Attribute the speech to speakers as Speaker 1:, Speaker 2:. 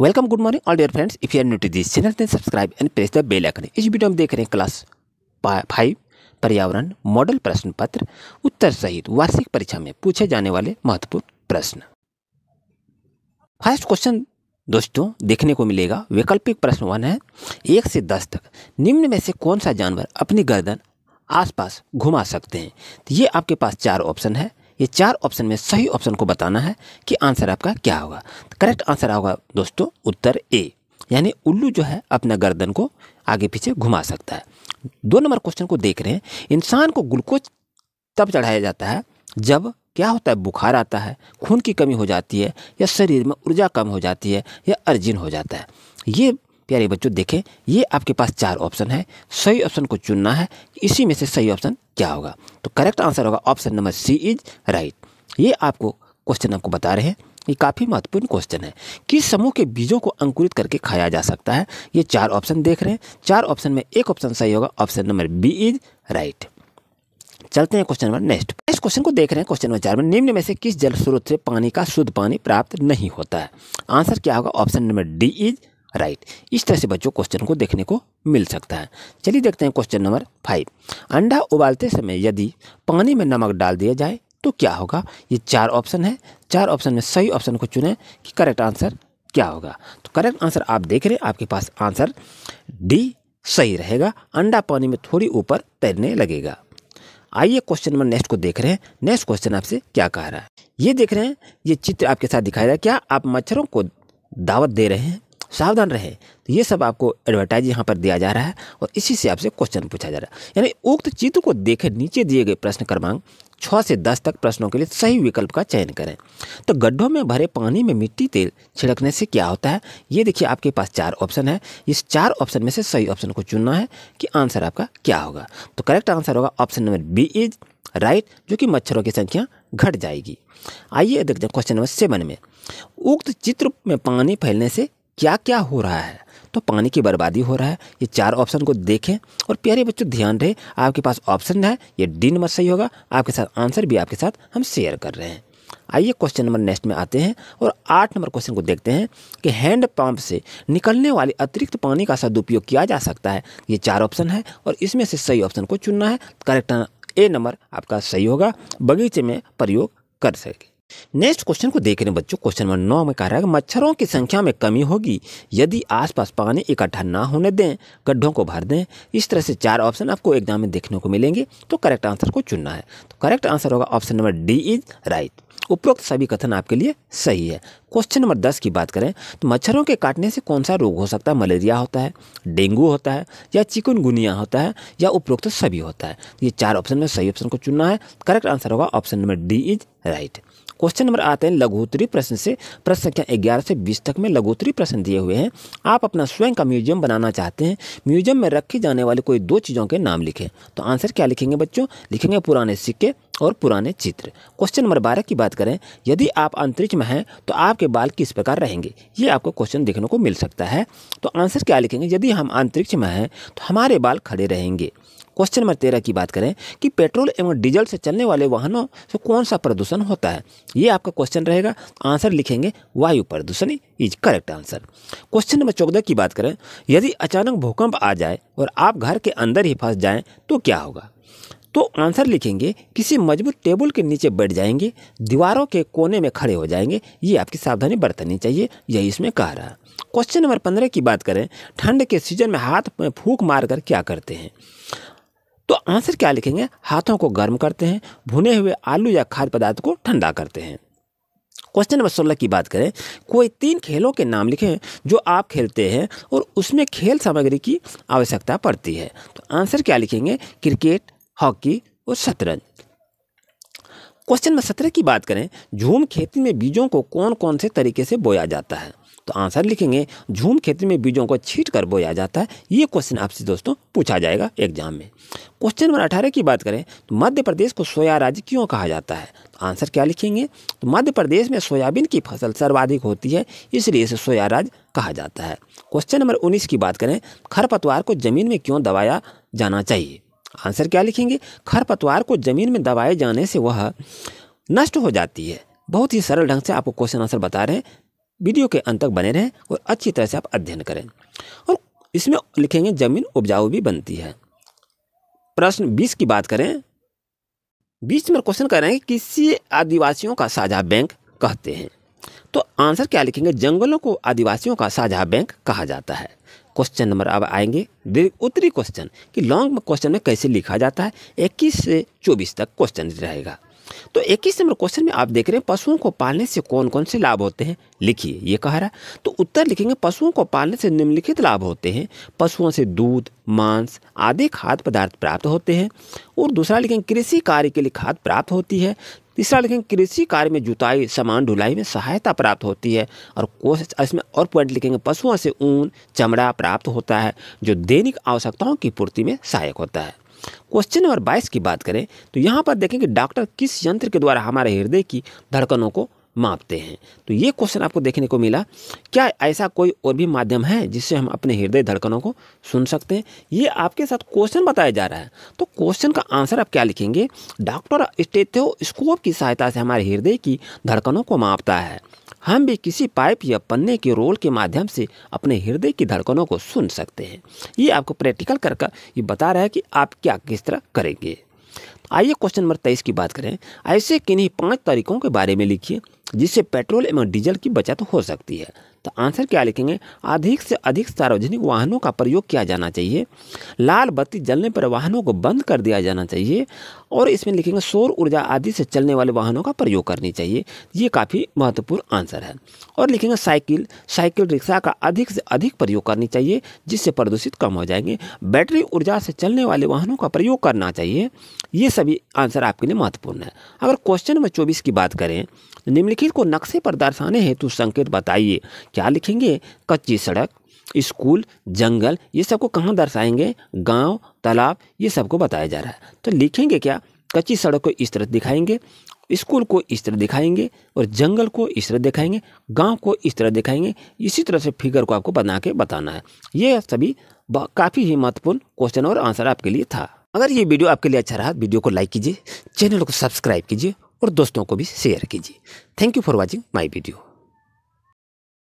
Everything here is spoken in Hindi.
Speaker 1: welcome good morning all dear friends if you are new to this channel दें subscribe and press the bell icon इस वीडियो में देख रहे हैं क्लास फाइव पर्यावरण मॉडल प्रश्न पत्र उत्तर सहित वार्षिक परीक्षा में पूछे जाने वाले महत्वपूर्ण प्रश्न फर्स्ट क्वेश्चन दोस्तों देखने को मिलेगा वैकल्पिक प्रश्न वन है एक से दस तक निम्न में से कौन सा जानवर अपनी गर्दन आसपास घुमा सकते हैं तो ये आपके पास चार ऑप्शन है ये चार ऑप्शन में सही ऑप्शन को बताना है कि आंसर आपका क्या होगा करेक्ट आंसर होगा दोस्तों उत्तर ए यानी उल्लू जो है अपना गर्दन को आगे पीछे घुमा सकता है दो नंबर क्वेश्चन को देख रहे हैं इंसान को ग्लूकोज तब चढ़ाया जाता है जब क्या होता है बुखार आता है खून की कमी हो जाती है या शरीर में ऊर्जा कम हो जाती है या अर्जिन हो जाता है ये प्यारे बच्चों देखें ये आपके पास चार ऑप्शन है सही ऑप्शन को चुनना है इसी में से सही ऑप्शन क्या होगा तो करेक्ट आंसर होगा option number C is right ये आपको क्वेश्चन आपको बता रहे हैं ये काफ़ी महत्वपूर्ण क्वेश्चन है किस समूह के बीजों को अंकुरित करके खाया जा सकता है ये चार ऑप्शन देख रहे हैं चार ऑप्शन में एक ऑप्शन सही होगा option number B is right चलते हैं क्वेश्चन नंबर नेक्स्ट इस क्वेश्चन को देख रहे हैं क्वेश्चन नंबर चार में निम्न में से किस जल स्रोत से पानी का शुद्ध पानी प्राप्त नहीं होता है आंसर क्या होगा option number D is right इस तरह से बच्चों क्वेश्चन को देखने को मिल सकता है चलिए देखते हैं क्वेश्चन नंबर फाइव अंडा उबालते समय यदि पानी में नमक डाल दिया जाए तो क्या होगा ये चार ऑप्शन है चार ऑप्शन में सही ऑप्शन को चुनें कि करेक्ट आंसर क्या होगा तो करेक्ट आंसर आप देख रहे हैं आपके पास आंसर डी सही रहेगा अंडा पानी में थोड़ी ऊपर तैरने लगेगा आइए क्वेश्चन नंबर नेक्स्ट को देख रहे हैं नेक्स्ट क्वेश्चन आपसे क्या कह रहा है ये देख रहे हैं ये चित्र आपके साथ दिखाया जाए क्या आप मच्छरों को दावत दे रहे हैं सावधान रहे तो ये सब आपको एडवर्टाइज यहाँ पर दिया जा रहा है और इसी से आपसे क्वेश्चन पूछा जा रहा है यानी उक्त चित्र को देखे नीचे दिए गए प्रश्न क्रमांक छः से दस तक प्रश्नों के लिए सही विकल्प का चयन करें तो गड्ढों में भरे पानी में मिट्टी तेल छिड़कने से क्या होता है ये देखिए आपके पास चार ऑप्शन है इस चार ऑप्शन में से सही ऑप्शन को चुनना है कि आंसर आपका क्या होगा तो करेक्ट आंसर होगा option number B is right जो कि मच्छरों की संख्या घट जाएगी आइए देखते हैं क्वेश्चन नंबर सेवन में उक्त चित्र में पानी फैलने से क्या क्या हो रहा है तो पानी की बर्बादी हो रहा है ये चार ऑप्शन को देखें और प्यारे बच्चों ध्यान रहे आपके पास ऑप्शन है ये डी नंबर सही होगा आपके साथ आंसर भी आपके साथ हम शेयर कर रहे हैं आइए क्वेश्चन नंबर नेक्स्ट में आते हैं और आठ नंबर क्वेश्चन को देखते हैं कि हैंड पंप से निकलने वाले अतिरिक्त पानी का सदुपयोग किया जा सकता है ये चार ऑप्शन है और इसमें से सही ऑप्शन को चुनना है करेक्ट ए नंबर आपका सही होगा बगीचे में प्रयोग कर सके नेक्स्ट क्वेश्चन को देख रहे हैं बच्चों क्वेश्चन नंबर नौ में कह रहा है मच्छरों की संख्या में कमी होगी यदि आसपास पानी इकट्ठा ना होने दें गड्ढों को भर दें इस तरह से चार ऑप्शन आपको एग्जाम में देखने को मिलेंगे तो करेक्ट आंसर को चुनना है तो करेक्ट आंसर होगा option number D is right उपरोक्त सभी कथन आपके लिए सही है क्वेश्चन नंबर दस की बात करें तो मच्छरों के काटने से कौन सा रोग हो सकता है मलेरिया होता है डेंगू होता है या चिकनगुनिया होता है या उपरोक्त सभी होता है ये चार ऑप्शन में सही ऑप्शन को चुनना है करेक्ट आंसर होगा option number D is right question number आते हैं लघुत्तरी प्रश्न से प्रश्न संख्या ग्यारह से बीस तक में लघुत्तरी प्रश्न दिए हुए हैं आप अपना स्वयं का म्यूजियम बनाना चाहते हैं म्यूजियम में रखी जाने वाली कोई दो चीज़ों के नाम लिखें तो आंसर क्या लिखेंगे बच्चों लिखेंगे पुराने सिक्के और पुराने चित्र क्वेश्चन नंबर बारह की बात करें यदि आप अंतरिक्ष में हैं तो आपके बाल किस प्रकार रहेंगे ये आपको क्वेश्चन देखने को मिल सकता है तो आंसर क्या लिखेंगे यदि हम अंतरिक्ष में हैं तो हमारे बाल खड़े रहेंगे क्वेश्चन नंबर तेरह की बात करें कि पेट्रोल एवं डीजल से चलने वाले वाहनों से कौन सा प्रदूषण होता है ये आपका क्वेश्चन रहेगा आंसर लिखेंगे वायु प्रदूषण is correct answer question number चौदह की बात करें यदि अचानक भूकंप आ जाए और आप घर के अंदर ही फंस जाएँ तो क्या होगा तो आंसर लिखेंगे किसी मजबूत टेबल के नीचे बैठ जाएंगे दीवारों के कोने में खड़े हो जाएंगे ये आपकी सावधानी बरतनी चाहिए यही इसमें कह रहा है क्वेश्चन नंबर पंद्रह की बात करें ठंड के सीजन में हाथ में फूक मार कर क्या करते हैं तो आंसर क्या लिखेंगे हाथों को गर्म करते हैं भुने हुए आलू या खाद्य पदार्थ को ठंडा करते हैं क्वेश्चन नंबर सोलह की बात करें कोई तीन खेलों के नाम लिखें जो आप खेलते हैं और उसमें खेल सामग्री की आवश्यकता पड़ती है तो आंसर क्या लिखेंगे क्रिकेट हॉकी और शतरंज क्वेश्चन नंबर सत्रह की बात करें झूम खेती में बीजों को कौन कौन से तरीके से बोया जाता है तो आंसर लिखेंगे झूम खेती में बीजों को छीट कर बोया जाता है ये क्वेश्चन आपसे दोस्तों पूछा जाएगा एग्जाम में क्वेश्चन नंबर अठारह की बात करें तो मध्य प्रदेश को सोया राज्य क्यों कहा जाता है तो आंसर क्या लिखेंगे तो मध्य प्रदेश में सोयाबीन की फसल सर्वाधिक होती है इसलिए इसे सोया राज्य कहा जाता है क्वेश्चन नंबर उन्नीस की बात करें खरपतवार को जमीन में क्यों दबाया जाना चाहिए आंसर क्या लिखेंगे खरपतवार को जमीन में दबाए जाने से वह नष्ट हो जाती है बहुत ही सरल ढंग से आपको क्वेश्चन आंसर बता रहे हैं वीडियो के अंत तक बने रहें और अच्छी तरह से आप अध्ययन करें और इसमें लिखेंगे जमीन उपजाऊ भी बनती है प्रश्न बीस की बात करें बीस में क्वेश्चन कर रहे हैं कि किसी आदिवासियों का साझा बैंक कहते हैं तो आंसर क्या लिखेंगे जंगलों को आदिवासियों का साझा बैंक कहा जाता है क्वेश्चन नंबर अब आएंगे उत्तरी क्वेश्चन कि लॉन्ग क्वेश्चन में कैसे लिखा जाता है इक्कीस से चौबीस तक क्वेश्चन रहेगा तो इक्कीस नंबर क्वेश्चन में आप देख रहे हैं पशुओं को पालने से कौन कौन से लाभ होते हैं लिखिए ये कह रहा है तो उत्तर लिखेंगे पशुओं को पालने से निम्नलिखित लाभ होते हैं पशुओं से दूध मांस आदि खाद्य पदार्थ प्राप्त होते हैं और दूसरा लिखेंगे कृषि कार्य के लिए खाद प्राप्त होती है तीसरा लिखेंगे कृषि कार्य में जुताई सामान ढुलाई में सहायता प्राप्त होती है और कोशिश इसमें और पॉइंट लिखेंगे पशुओं से ऊन चमड़ा प्राप्त होता है जो दैनिक आवश्यकताओं की पूर्ति में सहायक होता है क्वेश्चन नंबर बाईस की बात करें तो यहाँ पर देखें कि डॉक्टर किस यंत्र के द्वारा हमारे हृदय की धड़कनों को मापते हैं तो ये क्वेश्चन आपको देखने को मिला क्या ऐसा कोई और भी माध्यम है जिससे हम अपने हृदय धड़कनों को सुन सकते हैं ये आपके साथ क्वेश्चन बताया जा रहा है तो क्वेश्चन का आंसर आप क्या लिखेंगे डॉक्टर स्टेथोस्कोप की सहायता से हमारे हृदय की धड़कनों को मापता है हम भी किसी पाइप या पन्ने के रोल के माध्यम से अपने हृदय की धड़कनों को सुन सकते हैं ये आपको प्रैक्टिकल कर ये बता रहा है कि आप क्या किस तरह करेंगे तो आइए क्वेश्चन नंबर तेईस की बात करें ऐसे किन्हीं पांच तरीकों के बारे में लिखिए जिससे पेट्रोल एवं डीजल की बचत हो सकती है तो आंसर क्या लिखेंगे अधिक से अधिक सार्वजनिक वाहनों का प्रयोग किया जाना चाहिए लाल बत्ती जलने पर वाहनों को बंद कर दिया जाना चाहिए और इसमें लिखेंगे सौर ऊर्जा आदि से चलने वाले वाहनों का प्रयोग करनी चाहिए ये काफ़ी महत्वपूर्ण आंसर है और लिखेंगे साइकिल साइकिल रिक्शा का अधिक से अधिक प्रयोग करनी चाहिए जिससे प्रदूषित कम हो जाएंगे बैटरी ऊर्जा से चलने वाले वाहनों का प्रयोग करना चाहिए ये सभी आंसर आपके लिए महत्वपूर्ण है अगर क्वेश्चन नंबर चौबीस की बात करें निम्नलिखित को नक्शे पर दर्शाने हेतु संकेत बताइए क्या लिखेंगे कच्ची सड़क स्कूल जंगल ये सबको कहाँ दर्शाएंगे गांव तालाब ये सबको बताया जा रहा है तो लिखेंगे क्या कच्ची सड़क को इस तरह दिखाएंगे स्कूल को इस तरह दिखाएंगे और जंगल को इस तरह दिखाएंगे गांव को इस तरह दिखाएंगे इसी तरह से फिगर को आपको बना के बताना है ये सभी काफ़ी ही महत्वपूर्ण क्वेश्चन और आंसर आपके लिए था अगर ये वीडियो आपके लिए अच्छा रहा वीडियो को लाइक कीजिए चैनल को सब्सक्राइब कीजिए और दोस्तों को भी शेयर कीजिए thank you for watching my video